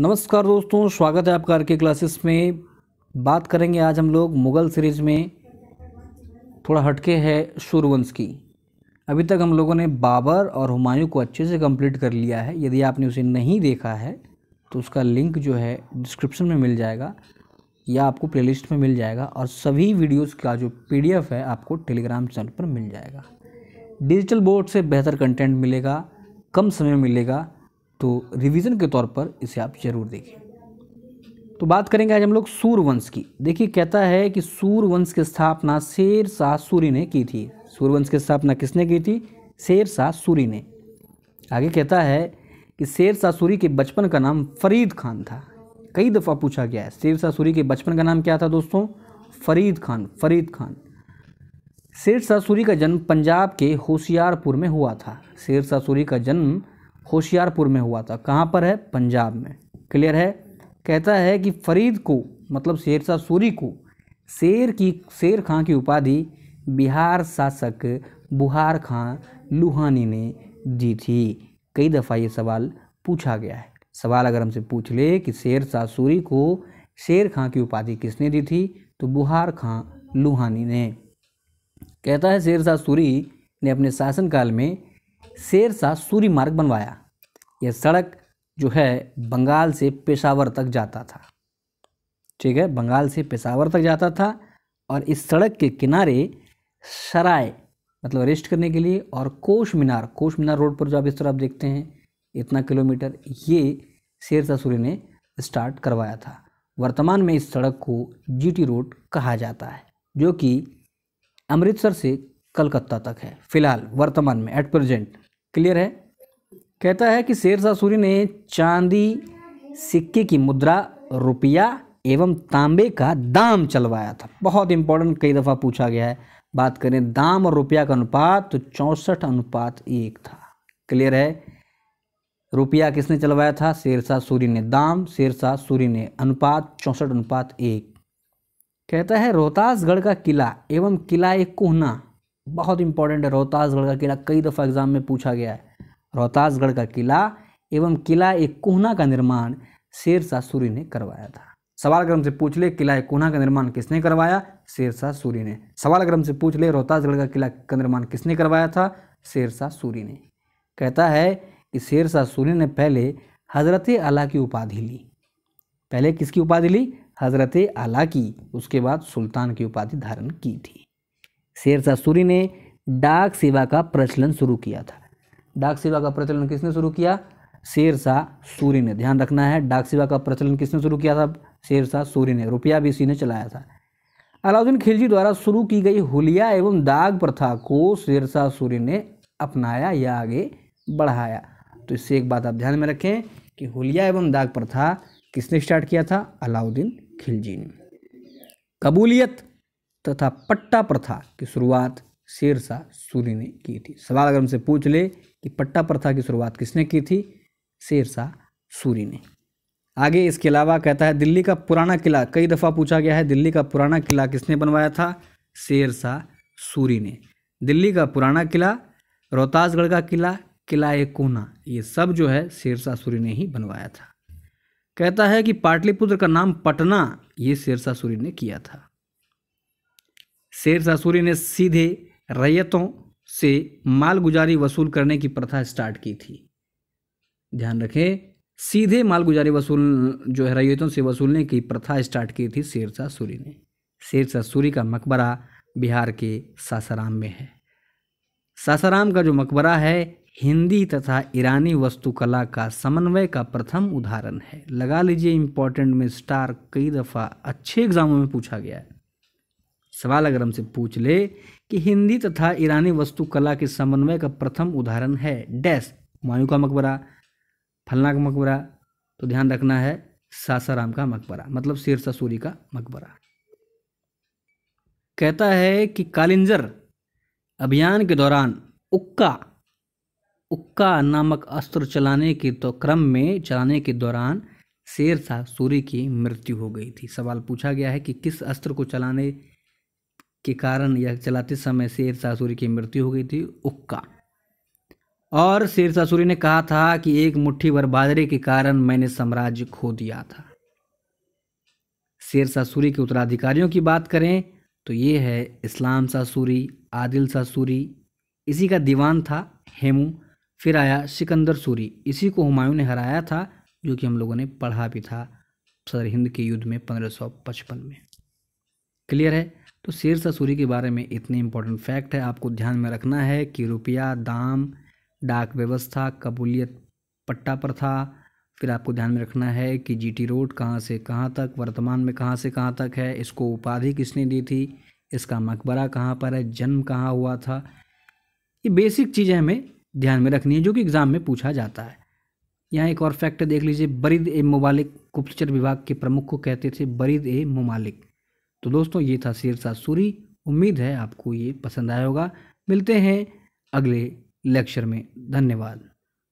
नमस्कार दोस्तों स्वागत है आपका आर के क्लासेस में बात करेंगे आज हम लोग मुग़ल सीरीज़ में थोड़ा हटके है सूर्यवंश की अभी तक हम लोगों ने बाबर और हुमायूं को अच्छे से कंप्लीट कर लिया है यदि आपने उसे नहीं देखा है तो उसका लिंक जो है डिस्क्रिप्शन में मिल जाएगा या आपको प्लेलिस्ट में मिल जाएगा और सभी वीडियोस का जो पीडीएफ है आपको टेलीग्राम चैनल पर मिल जाएगा डिजिटल बोर्ड से बेहतर कंटेंट मिलेगा कम समय मिलेगा तो रिवीजन के तौर पर इसे आप जरूर देखें तो बात करेंगे आज हम लोग सूर्यवंश की देखिए कहता है कि वंश की स्थापना शेर शाह सूरी ने की थी सूर्यवंश की स्थापना किसने की थी शेर शाह सूरी ने आगे कहता है कि शेर शाह सूरी के बचपन का नाम फरीद खान था कई दफ़ा पूछा गया है शेर शाह सूरी के बचपन का नाम क्या था दोस्तों फरीद खान फरीद खान शेर शाह सूरी का जन्म पंजाब के होशियारपुर में हुआ था शेर शाह सूरी का जन्म होशियारपुर में हुआ था कहाँ पर है पंजाब में क्लियर है कहता है कि फरीद को मतलब शेरशाह सूरी को शेर की शेर खां की उपाधि बिहार शासक बुहार खां लुहानी ने दी थी कई दफ़ा ये सवाल पूछा गया है सवाल अगर हमसे पूछ ले कि शेर शाह सूरी को शेर खां की उपाधि किसने दी थी तो बुहार खां लुहानी ने कहता है शेर शाह सूरी ने अपने शासनकाल में शेर शाह सूरी मार्ग बनवाया यह सड़क जो है बंगाल से पेशावर तक जाता था ठीक है बंगाल से पेशावर तक जाता था और इस सड़क के किनारे सराय मतलब रेस्ट करने के लिए और कोश मीनार कोश मीनार रोड पर जो आप इस तरह आप देखते हैं इतना किलोमीटर ये शेर शाह सूरी ने स्टार्ट करवाया था वर्तमान में इस सड़क को जीटी रोड कहा जाता है जो कि अमृतसर से कलकत्ता तक है फिलहाल वर्तमान में एट प्रेजेंट क्लियर है कहता है कि शेरशाह सूरी ने चांदी सिक्के की मुद्रा रुपया एवं तांबे का दाम चलवाया था बहुत इंपॉर्टेंट कई दफ़ा पूछा गया है बात करें दाम और रुपया का अनुपात तो चौंसठ अनुपात एक था क्लियर है रुपया किसने चलवाया था शेरशाह सूरी ने दाम शेरशाह सूरी ने अनुपात चौंसठ अनुपात एक कहता है रोहतासगढ़ का किला एवं किला एक कोहना बहुत इंपॉर्टेंट है रोहतासगढ़ का किला कई दफ़ा एग्जाम में पूछा गया है रोहतासगढ़ का किला एवं किला एक कोहना का निर्माण शेरशाह सूरी ने करवाया था सवाल क्रम से पूछ ले किला एक कोहना का निर्माण किसने करवाया शेरशाह सूरी ने सवाल क्रम से पूछ ले रोहतासगढ़ का किला का निर्माण किसने करवाया था शेरशाह सूरी ने कहता है कि शेरशाह सूरी ने पहले हज़रत आला की उपाधि ली पहले किसकी उपाधि ली हज़रत आला की उसके बाद सुल्तान की उपाधि धारण की थी शेरशाह सूरी ने डाक सेवा का प्रचलन शुरू किया था डाक सेवा का प्रचलन किसने शुरू किया शेरशाह सूरी ने ध्यान रखना है डाक सेवा का प्रचलन किसने शुरू किया था शेरशाह सूरी ने रुपया भी इसी ने चलाया था अलाउद्दीन खिलजी द्वारा शुरू की गई हुलिया एवं दाग प्रथा को शेरशाह सूरी ने अपनाया या आगे बढ़ाया तो इससे एक बात आप ध्यान में रखें कि हुलिया एवं दाग प्रथा किसने स्टार्ट किया था अलाउद्दीन खिलजी ने कबूलियत तथा पट्टा प्रथा की शुरुआत शेरशाह सूरी ने की थी सवाल अगर हमसे पूछ ले कि पट्टा प्रथा की शुरुआत किसने की थी शेरशाह सूरी ने आगे इसके अलावा कहता है दिल्ली का पुराना किला कई दफ़ा पूछा गया है दिल्ली का पुराना किला किसने बनवाया था शेरशाह सूरी ने दिल्ली का पुराना किला रोहतासगढ़ का किला किला ए कोना ये सब जो है शेरशाह सूरी ने ही बनवाया था कहता है कि पाटलिपुत्र का नाम पटना ये शेरशाह सूरी ने किया था शेर सूरी ने सीधे रैयतों से मालगुजारी वसूल करने की प्रथा स्टार्ट की थी ध्यान रखें सीधे मालगुजारी वसूल जो है रैयतों से वसूलने की प्रथा स्टार्ट की थी शेर शाह सूरी ने शेर शाह सूरी का मकबरा बिहार के सासाराम में है सासाराम का जो मकबरा है हिंदी तथा ईरानी वस्तुकला का समन्वय का प्रथम उदाहरण है लगा लीजिए इम्पोर्टेंट में स्टार कई दफ़ा अच्छे एग्जामों में पूछा गया है सवाल अगर हमसे पूछ ले कि हिंदी तथा ईरानी वस्तुकला के समन्वय का प्रथम उदाहरण है डैश मायू का मकबरा फलना का मकबरा तो ध्यान रखना है सासाराम का मकबरा मतलब शेरशाह सूरी का मकबरा कहता है कि कालिंजर अभियान के दौरान उक्का उक्का नामक अस्त्र चलाने के तो क्रम में चलाने के दौरान शेर शाह सूरी की मृत्यु हो गई थी सवाल पूछा गया है कि किस अस्त्र को चलाने के कारण यह चलाते समय शेर सासुरी की मृत्यु हो गई थी उक्का और शेर सासुरी ने कहा था कि एक मुट्ठी भर बाजरे के कारण मैंने साम्राज्य खो दिया था शेर सासुरी के उत्तराधिकारियों की बात करें तो ये है इस्लाम सासुरी आदिल सासुरी इसी का दीवान था हेमू फिर आया सिकंदर सूरी इसी को हुमायूं ने हराया था जो कि हम लोगों ने पढ़ा भी था हिंद के युद्ध में पंद्रह में क्लियर है तो शेर सूरी के बारे में इतने इम्पोर्टेंट फैक्ट है आपको ध्यान में रखना है कि रुपया दाम डाक व्यवस्था कबूलियत पट्टा प्रथा फिर आपको ध्यान में रखना है कि जीटी रोड कहाँ से कहाँ तक वर्तमान में कहाँ से कहाँ तक है इसको उपाधि किसने दी थी इसका मकबरा कहाँ पर है जन्म कहाँ हुआ था ये बेसिक चीज़ें हमें ध्यान में रखनी है जो कि एग्ज़ाम में पूछा जाता है यहाँ एक और फैक्ट देख लीजिए बरीद ए ममालिक गुप्तचर विभाग के प्रमुख को कहते थे बरीद ए ममालिक तो दोस्तों ये था शेरशाह सूरी उम्मीद है आपको ये पसंद आया होगा मिलते हैं अगले लेक्चर में धन्यवाद